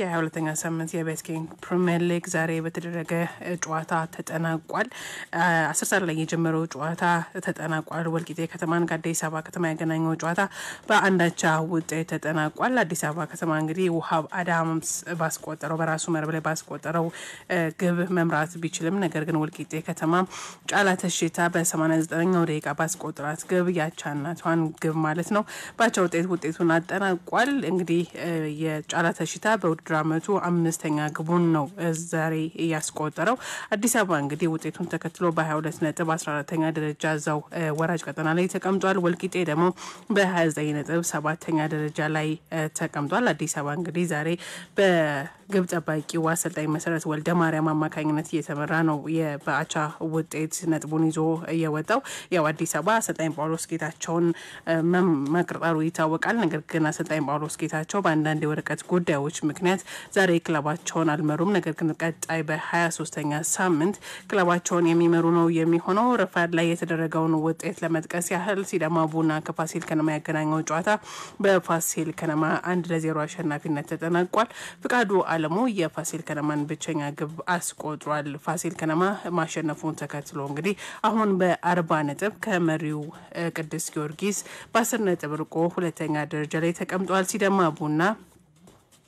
የ22ኛ ሳምንት የቤት ኪንግ ፕሪሚየር ሊግ ዛሬ በተደረገ ጨዋታ ተጠናቋል። አስር ሰዓት ላይ የጀመረው ጨዋታ ተጠናቋል። ወልቂጤ ከተማን ከአዲስ አበባ ከተማ ያገናኘው ጨዋታ በአንዳቻ ውጤት ተጠናቋል። አዲስ አበባ ከተማ እንግዲህ ውሃብ አዳምስ ባስቆጠረው በራሱ መረብ ላይ ባስቆጠረው ግብ መምራት ቢችልም ነገር ግን ወልቂጤ ከተማ ጫላ ተሽታ በ 89 ደቂቃ ባስቆጥራት ግብ ያቻናቷን ግብ ማለት ነው ባቻ ውጤት ውጤቱን አጠናቋል። እንግዲህ የጫላ ተሽታ በውድ የውድድር አመቱ አምስተኛ ግቡን ነው ዛሬ እያስቆጠረው። አዲስ አበባ እንግዲህ ውጤቱን ተከትሎ በ22 ነጥብ 14ተኛ ደረጃ እዛው ወራጅ ቀጠና ላይ ተቀምጧል። ወልቂጤ ደግሞ በ29 ነጥብ ሰባተኛ ደረጃ ላይ ተቀምጧል። አዲስ አበባ እንግዲህ ዛሬ በግብ ጠባቂው አሰልጣኝ መሰረት ወልደ ማርያም አማካኝነት እየተመራ ነው በአቻ ውጤት ነጥቡን ይዞ የወጣው። ያው አዲስ አበባ አሰልጣኝ ጳውሎስ ጌታቸውን መቅጠሩ ይታወቃል። ነገር ግን አሰልጣኝ ጳውሎስ ጌታቸው በአንዳንድ የወረቀት ጉዳዮች ምክንያት ምክንያት ዛሬ ክለባቸውን አልመሩም። ነገር ግን ቀጣይ በ23ኛ ሳምንት ክለባቸውን የሚመሩ ነው የሚሆነው። ረፋድ ላይ የተደረገውን ውጤት ለመጥቀስ ያህል ሲዳማ ቡና ከፋሲል ከነማ ያገናኘው ጨዋታ በፋሲል ከነማ አንድ ለዜሮ አሸናፊነት ተጠናቋል። ፍቃዱ አለሙ የፋሲል ከነማን ብቸኛ ግብ አስቆጥሯል። ፋሲል ከነማ ማሸነፉን ተከትሎ እንግዲህ አሁን በአርባ ነጥብ ከመሪው ቅዱስ ጊዮርጊስ በአስር ነጥብ ርቆ ሁለተኛ ደረጃ ላይ ተቀምጧል። ሲዳማ ቡና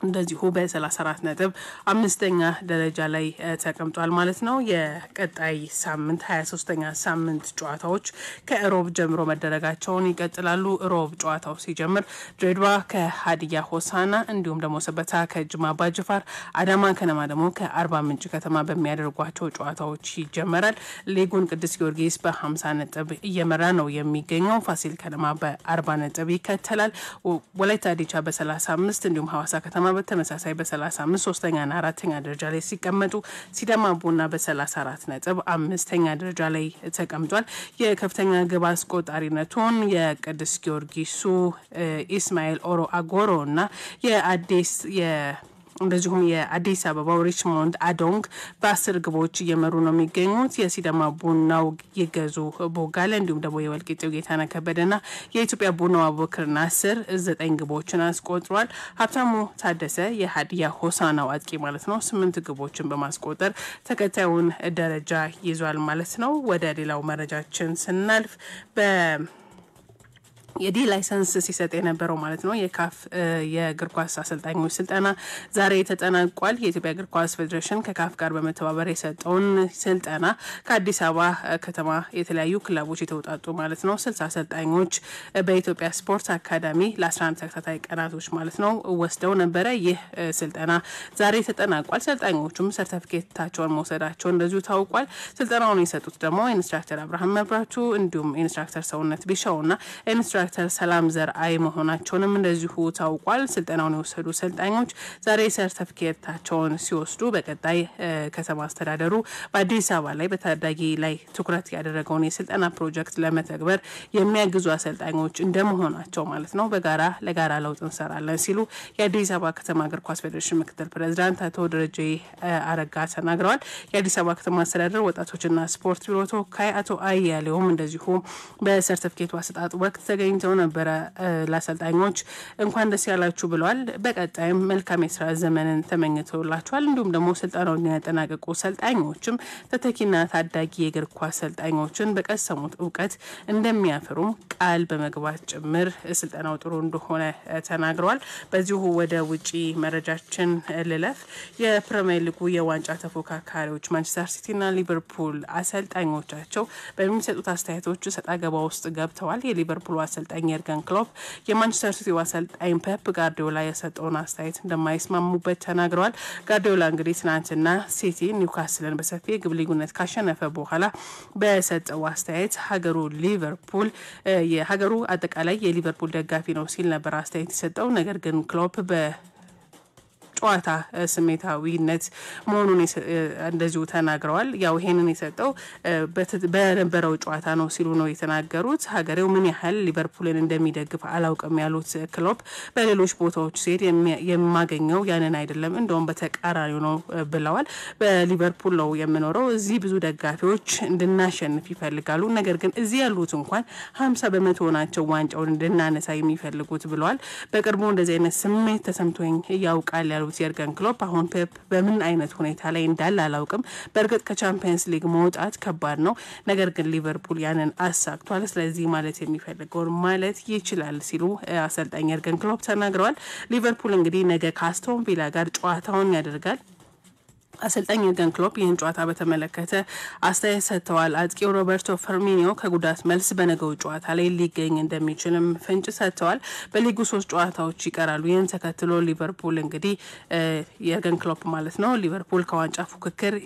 እንደዚሁ በ34 ነጥብ አምስተኛ ደረጃ ላይ ተቀምጧል ማለት ነው። የቀጣይ ሳምንት 23 ተኛ ሳምንት ጨዋታዎች ከሮብ ጀምሮ መደረጋቸውን ይቀጥላሉ። ሮብ ጨዋታው ሲጀምር ድሬዳዋ ከሀዲያ ሆሳና፣ እንዲሁም ደግሞ ሰበታ ከጅማ አባጅፋር፣ አዳማ ከነማ ደግሞ ከአርባ ምንጭ ከተማ በሚያደርጓቸው ጨዋታዎች ይጀመራል። ሌጉን ቅዱስ ጊዮርጊስ በ50 ነጥብ እየመራ ነው የሚገኘው። ፋሲል ከነማ በ40 ነጥብ ይከተላል። ወላይታ ዲቻ በ35 እንዲሁም ሀዋሳ ከተማ ሲዳማ በተመሳሳይ በ35 ሶስተኛና አራተኛ ደረጃ ላይ ሲቀመጡ ሲዳማ ቡና በ34 ነጥብ አምስተኛ ደረጃ ላይ ተቀምጧል። የከፍተኛ ግብ አስቆጣሪነቱን የቅዱስ ጊዮርጊሱ ኢስማኤል ኦሮ አጎሮ እና የአዲስ እንደዚሁም የአዲስ አበባው ሪችሞንድ አዶንግ በአስር ግቦች እየመሩ ነው የሚገኙት። የሲዳማ ቡናው የገዙ ቦጋለ እንዲሁም ደግሞ የወልቂጤው ጌታነህ ከበደና የኢትዮጵያ ቡናው አቡበክር ናስር ዘጠኝ ግቦችን አስቆጥሯል። ሀብታሙ ታደሰ የሀዲያ ሆሳናው አጥቂ ማለት ነው ስምንት ግቦችን በማስቆጠር ተከታዩን ደረጃ ይዟል ማለት ነው። ወደ ሌላው መረጃችን ስናልፍ በ የዲ ላይሰንስ ሲሰጥ የነበረው ማለት ነው የካፍ የእግር ኳስ አሰልጣኞች ስልጠና ዛሬ ተጠናቋል። የኢትዮጵያ እግር ኳስ ፌዴሬሽን ከካፍ ጋር በመተባበር የሰጠውን ስልጠና ከአዲስ አበባ ከተማ የተለያዩ ክለቦች የተውጣጡ ማለት ነው ስልሳ አሰልጣኞች በኢትዮጵያ ስፖርት አካዳሚ ለ11 ተከታታይ ቀናቶች ማለት ነው ወስደው ነበረ። ይህ ስልጠና ዛሬ ተጠናቋል። ሰልጣኞቹም ሰርተፊኬታቸውን መውሰዳቸው እንደዚሁ ታውቋል። ስልጠናውን የሰጡት ደግሞ ኢንስትራክተር አብርሃም መብራቹ እንዲሁም ኢንስትራክተር ሰውነት ቢሻውና ኢንስትራክተር የዶክተር ሰላም ዘርአይ መሆናቸውንም እንደዚሁ ታውቋል። ስልጠናውን የወሰዱ ሰልጣኞች ዛሬ ሰርተፍኬታቸውን ሲወስዱ በቀጣይ ከተማ አስተዳደሩ በአዲስ አበባ ላይ በታዳጊ ላይ ትኩረት ያደረገውን የስልጠና ፕሮጀክት ለመተግበር የሚያግዙ አሰልጣኞች እንደመሆናቸው ማለት ነው በጋራ ለጋራ ለውጥ እንሰራለን ሲሉ የአዲስ አበባ ከተማ እግር ኳስ ፌዴሬሽን ምክትል ፕሬዚዳንት አቶ ደረጀ አረጋ ተናግረዋል። የአዲስ አበባ ከተማ አስተዳደር ወጣቶችና ስፖርት ቢሮ ተወካይ አቶ አያሌውም እንደዚሁ በሰርተፍኬቱ አሰጣጥ ወቅት ተገኝ ተገኝተው ነበረ። ለአሰልጣኞች እንኳን ደስ ያላችሁ ብለዋል። በቀጣይም መልካም የስራ ዘመንን ተመኝተውላቸዋል። እንዲሁም ደግሞ ስልጠናውን ያጠናቀቁ ሰልጣኞችም ተተኪና ታዳጊ የእግር ኳስ ሰልጣኞችን በቀሰሙት እውቀት እንደሚያፈሩም ቃል በመግባት ጭምር ስልጠናው ጥሩ እንደሆነ ተናግረዋል። በዚሁ ወደ ውጪ መረጃችን ልለፍ። የፕሪሚየር ሊጉ የዋንጫ ተፎካካሪዎች ማንቸስተር ሲቲና ሊቨርፑል አሰልጣኞቻቸው በሚሰጡት አስተያየቶች ሰጣ ገባ ውስጥ ገብተዋል። የሊቨርፑል አሰልጣ አሰልጣኝ የርገን ክሎፕ የማንቸስተር ሲቲ አሰልጣኝ ፔፕ ጋርዲዮላ የሰጠውን አስተያየት እንደማይስማሙበት ተናግረዋል። ጋርዲዮላ እንግዲህ ትናንትና ሲቲ ኒውካስልን በሰፊ ግብ ልዩነት ካሸነፈ በኋላ በሰጠው አስተያየት ሀገሩ ሊቨርፑል የሀገሩ አጠቃላይ የሊቨርፑል ደጋፊ ነው ሲል ነበር አስተያየት የሰጠው። ነገር ግን ክሎፕ በ ጨዋታ ስሜታዊነት መሆኑን እንደዚሁ ተናግረዋል። ያው ይሄንን የሰጠው በነበረው ጨዋታ ነው ሲሉ ነው የተናገሩት። ሀገሬው ምን ያህል ሊቨርፑልን እንደሚደግፍ አላውቅም ያሉት ክሎፕ በሌሎች ቦታዎች ሲሄድ የማገኘው ያንን አይደለም፣ እንደውም በተቃራኒው ነው ብለዋል። በሊቨርፑል ነው የምኖረው። እዚህ ብዙ ደጋፊዎች እንድናሸንፍ ይፈልጋሉ። ነገር ግን እዚህ ያሉት እንኳን ሀምሳ በመቶ ናቸው ዋንጫውን እንድናነሳ የሚፈልጉት ብለዋል። በቅርቡ እንደዚህ አይነት ስሜት ተሰምቶኝ ያውቃል ያሉት የሚያቀርቡት የርገን ክሎፕ አሁን ፔፕ በምን አይነት ሁኔታ ላይ እንዳለ አላውቅም። በእርግጥ ከቻምፒየንስ ሊግ መውጣት ከባድ ነው፣ ነገር ግን ሊቨርፑል ያንን አሳክቷል። ስለዚህ ማለት የሚፈልገውን ማለት ይችላል ሲሉ አሰልጣኝ የርገን ክሎፕ ተናግረዋል። ሊቨርፑል እንግዲህ ነገ ከአስቶን ቪላ ጋር ጨዋታውን ያደርጋል። አሰልጣኝ ዩርገን ክሎፕ ይህን ጨዋታ በተመለከተ አስተያየት ሰጥተዋል። አጥቂው ሮበርቶ ፈርሚኒዮ ከጉዳት መልስ በነገው ጨዋታ ላይ ሊገኝ እንደሚችልም ፍንጭ ሰጥተዋል። በሊጉ ሶስት ጨዋታዎች ይቀራሉ። ይህን ተከትሎ ሊቨርፑል እንግዲህ ዩርገን ክሎፕ ማለት ነው ሊቨርፑል ከዋንጫ ፉክክር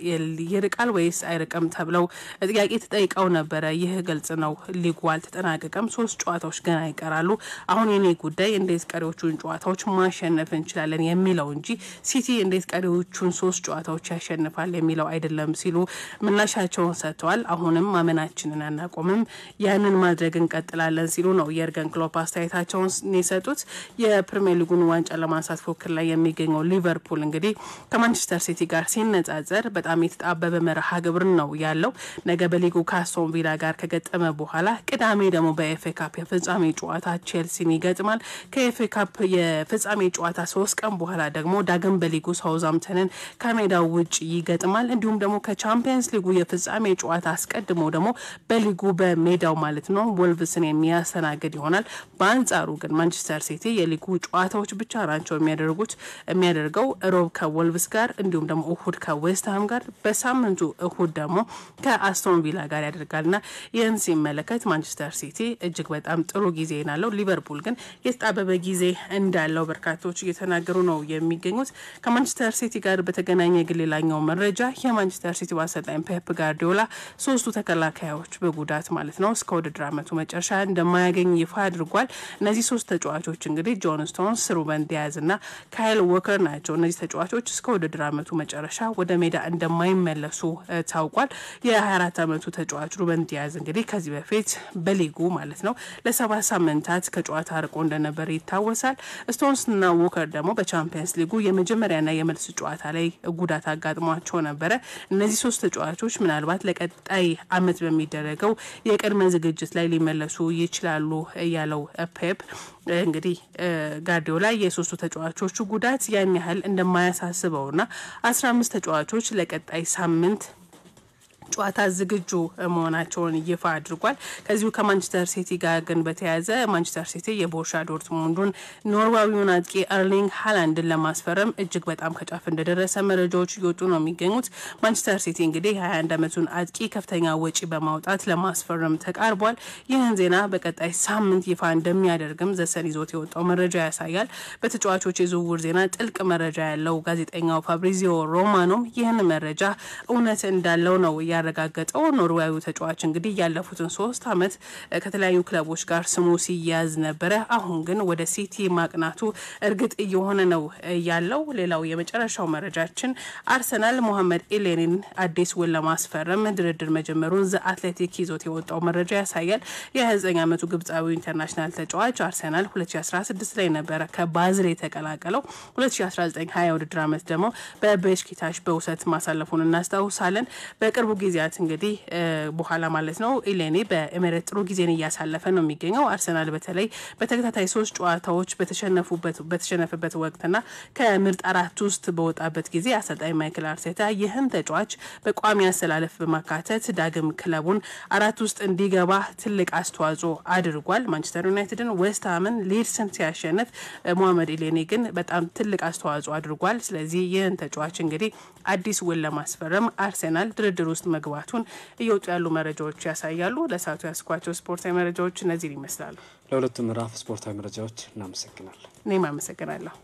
ይርቃል ወይስ አይርቅም ተብለው ጥያቄ ተጠይቀው ነበረ። ይህ ግልጽ ነው። ሊጉ አልተጠናቀቀም። ሶስት ጨዋታዎች ገና ይቀራሉ። አሁን የኔ ጉዳይ እንዴት ቀሪዎቹን ጨዋታዎች ማሸነፍ እንችላለን የሚለው እንጂ ሲቲ እንዴት ቀሪዎቹን ሶስት ጨዋታዎች አሸናፊዎች ያሸንፋል የሚለው አይደለም ሲሉ ምላሻቸውን ሰጥተዋል። አሁንም ማመናችንን አናቆምም፣ ያንን ማድረግ እንቀጥላለን ሲሉ ነው የእርገን ክሎፕ አስተያየታቸውን የሰጡት። የፕሪሚየር ሊጉን ዋንጫ ለማንሳት ፉክክር ላይ የሚገኘው ሊቨርፑል እንግዲህ ከማንቸስተር ሲቲ ጋር ሲነጻጸር በጣም የተጣበበ መርሃ ግብር ነው ያለው። ነገ በሊጉ ከአስቶን ቪላ ጋር ከገጠመ በኋላ ቅዳሜ ደግሞ በኤፍኤ ካፕ የፍጻሜ ጨዋታ ቼልሲን ይገጥማል። ከኤፍኤ ካፕ የፍጻሜ ጨዋታ ሶስት ቀን በኋላ ደግሞ ዳግም በሊጉ ሳውዛምተንን ከሜዳው ውጭ ይገጥማል። እንዲሁም ደግሞ ከቻምፒየንስ ሊጉ የፍጻሜ ጨዋታ አስቀድሞ ደግሞ በሊጉ በሜዳው ማለት ነው ወልቭስን የሚያስተናግድ ይሆናል። በአንጻሩ ግን ማንቸስተር ሲቲ የሊጉ ጨዋታዎች ብቻ ናቸው የሚያደርጉት የሚያደርገው ሮብ ከወልቭስ ጋር እንዲሁም ደግሞ እሁድ ከዌስትሃም ጋር በሳምንቱ እሁድ ደግሞ ከአስቶን ቪላ ጋር ያደርጋልና ይህን ሲመለከት ማንቸስተር ሲቲ እጅግ በጣም ጥሩ ጊዜ ናለው። ሊቨርፑል ግን የተጣበበ ጊዜ እንዳለው በርካቶች እየተናገሩ ነው የሚገኙት ከማንቸስተር ሲቲ ጋር በተገናኘ ሌላኛው መረጃ የማንቸስተር ሲቲ አሰልጣኝ ፔፕ ጋርዲዮላ ሶስቱ ተከላካዮች በጉዳት ማለት ነው እስከ ውድድር አመቱ መጨረሻ እንደማያገኝ ይፋ አድርጓል። እነዚህ ሶስት ተጫዋቾች እንግዲህ ጆን ስቶንስ፣ ሩበን ዲያዝ እና ካይል ወከር ናቸው። እነዚህ ተጫዋቾች እስከ ውድድር አመቱ መጨረሻ ወደ ሜዳ እንደማይመለሱ ታውቋል። የ24 ዓመቱ ተጫዋች ሩበን ዲያዝ እንግዲህ ከዚህ በፊት በሊጉ ማለት ነው ለሰባት ሳምንታት ከጨዋታ አርቆ እንደነበር ይታወሳል። ስቶንስና ወከር ደግሞ በቻምፒየንስ ሊጉ የመጀመሪያና የመልስ ጨዋታ ላይ ጉዳት ጉዳት አጋጥሟቸው ነበረ። እነዚህ ሶስት ተጫዋቾች ምናልባት ለቀጣይ አመት በሚደረገው የቅድመ ዝግጅት ላይ ሊመለሱ ይችላሉ ያለው ፔፕ እንግዲህ ጋርዲዮላ የሶስቱ ተጫዋቾቹ ጉዳት ያን ያህል እንደማያሳስበውና አስራ አምስት ተጫዋቾች ለቀጣይ ሳምንት ጨዋታ ዝግጁ መሆናቸውን ይፋ አድርጓል። ከዚሁ ከማንቸስተር ሲቲ ጋር ግን በተያያዘ ማንቸስተር ሲቲ የቦርሻ ዶርትሙንዱን ኖርዋዊውን አጥቂ አርሊንግ ሃላንድን ለማስፈረም እጅግ በጣም ከጫፍ እንደደረሰ መረጃዎች እየወጡ ነው የሚገኙት። ማንቸስተር ሲቲ እንግዲህ የ21 ዓመቱን አጥቂ ከፍተኛ ወጪ በማውጣት ለማስፈረም ተቃርቧል። ይህን ዜና በቀጣይ ሳምንት ይፋ እንደሚያደርግም ዘሰን ይዞት የወጣው መረጃ ያሳያል። በተጫዋቾች የዝውውር ዜና ጥልቅ መረጃ ያለው ጋዜጠኛው ፋብሪዚዮ ሮማኖም ይህን መረጃ እውነት እንዳለው ነው ያረጋገጠው ኖርዌያዊ ተጫዋች እንግዲህ ያለፉትን ሶስት አመት ከተለያዩ ክለቦች ጋር ስሙ ሲያያዝ ነበረ። አሁን ግን ወደ ሲቲ ማቅናቱ እርግጥ እየሆነ ነው ያለው። ሌላው የመጨረሻው መረጃችን አርሰናል ሞሐመድ ኢሌኒን አዲስ ውል ለማስፈረም ድርድር መጀመሩን ዘ አትሌቲክ ይዞት የወጣው መረጃ ያሳያል። የ29 አመቱ ግብፃዊ ኢንተርናሽናል ተጫዋች አርሰናል 2016 ላይ ነበረ ከባዝል የተቀላቀለው። 2019 20 ውድድር አመት ደግሞ በቤሽኪታሽ በውሰት ማሳለፉን እናስታውሳለን። በቅርቡ ጊዜያት እንግዲህ በኋላ ማለት ነው ኢሌኔ በኤሜሬት ጥሩ ጊዜን እያሳለፈ ነው የሚገኘው። አርሰናል በተለይ በተከታታይ ሶስት ጨዋታዎች በተሸነፈበት ወቅትና ከምርጥ አራት ውስጥ በወጣበት ጊዜ አሰልጣኝ ማይክል አርቴታ ይህን ተጫዋች በቋሚ አሰላለፍ በማካተት ዳግም ክለቡን አራት ውስጥ እንዲገባ ትልቅ አስተዋጽኦ አድርጓል። ማንቸስተር ዩናይትድን፣ ዌስትሃምን፣ ሊድስን ሲያሸንፍ ሞሐመድ ኢሌኔ ግን በጣም ትልቅ አስተዋጽኦ አድርጓል። ስለዚህ ይህን ተጫዋች እንግዲህ አዲስ ውል ለማስፈረም አርሴናል ድርድር ውስጥ መግባቱን እየወጡ ያሉ መረጃዎች ያሳያሉ። ለሰዓቱ ያስኳቸው ስፖርታዊ መረጃዎች እነዚህን ይመስላሉ። ለሁለቱ ምዕራፍ ስፖርታዊ መረጃዎች እናመሰግናለን። እኔም አመሰግናለሁ።